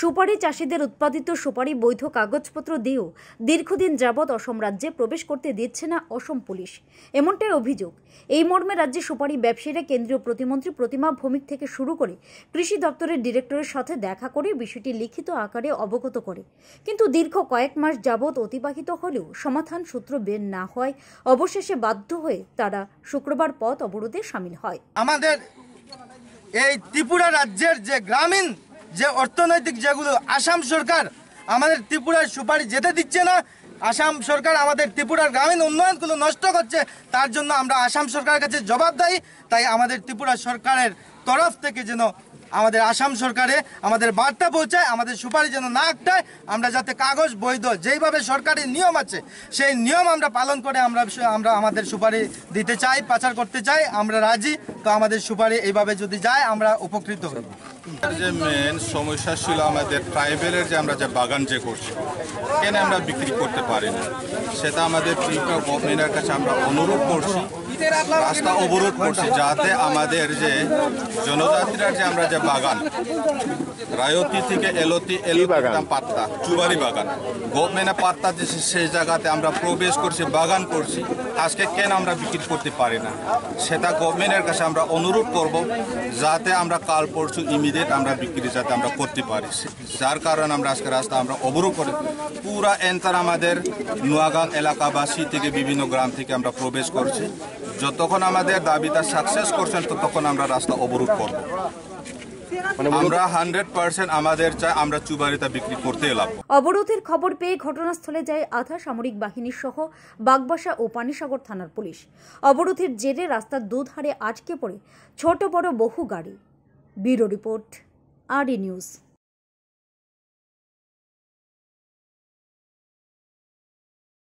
সুপারি চাষিদের উৎপাদিত সুপারি বৈধ কাগজপত্র দিয়েও দীর্ঘদিন যাবৎ অসম রাজ্যে প্রবেশ করতে দিচ্ছে না অসম পুলিশ এমনটাই অভিযোগ এই মর্মে রাজ্যে সুপারি ব্যবসায়ীরা কেন্দ্রীয় প্রতিমন্ত্রী প্রতিমা ভৌমিক থেকে শুরু করে কৃষি দপ্তরের ডিরেক্টরের সাথে দেখা করে বিষয়টি লিখিত আকারে অবগত করে কিন্তু দীর্ঘ কয়েক মাস যাবৎ অতিবাহিত হলেও সমাধান সূত্র বের না হয় অবশেষে বাধ্য হয়ে তারা শুক্রবার পথ অবরোধে সামিল হয় আমাদের এই ত্রিপুরা রাজ্যের যে গ্রামীণ যে অর্থনৈতিক যেগুলো আসাম সরকার আমাদের ত্রিপুরার সুপারি যেতে দিচ্ছে না আসাম সরকার আমাদের ত্রিপুরার গ্রামীণ উন্নয়নগুলো নষ্ট করছে তার জন্য আমরা আসাম সরকারের কাছে জবাবদায়ী তাই আমাদের ত্রিপুরা সরকারের তরফ থেকে যেন আমাদের আসাম সরকারে আমাদের বার্তা পৌঁছায় আমাদের সুপারিশ যেন না আটটায় আমরা যাতে কাগজ বৈধ যেইভাবে সরকারি নিয়ম আছে সেই নিয়ম আমরা পালন করে আমরা আমরা আমাদের সুপারি দিতে চাই পাচার করতে চাই আমরা রাজি তো আমাদের সুপারি এইভাবে যদি যায় আমরা উপকৃত হব যে মেন সমস্যা ছিল আমাদের ট্রাইবেলের যে আমরা যে বাগান যে করছি কেন আমরা বিক্রি করতে পারি না সেটা আমাদের গভর্নমেন্টের কাছে আমরা অনুরোধ করছি রাস্তা অবরোধ করছে যাতে আমাদের যে জনজাতিরা যে আমরা যে বাগান রায়তি থেকে এলতি এল বাগান পাত্তা চুবারি বাগান গভর্নমেন্টে পাত্তা যে সেই জায়গাতে আমরা প্রবেশ করছি বাগান করছি আজকে কেন আমরা বিক্রি করতে পারি না সেটা গভর্নমেন্টের কাছে আমরা অনুরোধ করব যাতে আমরা কাল পরশু ইমিডিয়েট আমরা বিক্রি যাতে আমরা করতে পারি যার কারণে আমরা আজকে রাস্তা আমরা অবরোধ করি পুরা এন্টার আমাদের নোয়াগাঁও এলাকাবাসী থেকে বিভিন্ন গ্রাম থেকে আমরা প্রবেশ করছি যতক্ষণ আমাদের দাবিটা সাকসেস করছেন ততক্ষণ আমরা রাস্তা অবরোধ করব মানে আমরা হান্ড্রেড পার্সেন্ট আমাদের চাই আমরা চুবারিতা বিক্রি করতে এলাম অবরোধের খবর পেয়ে ঘটনাস্থলে যায় আধা সামরিক বাহিনীর সহ বাগবাসা ও পানিসাগর থানার পুলিশ অবরোধের জেরে রাস্তার দুধারে আটকে পড়ে ছোট বড় বহু গাড়ি ব্যুরো রিপোর্ট আর নিউজ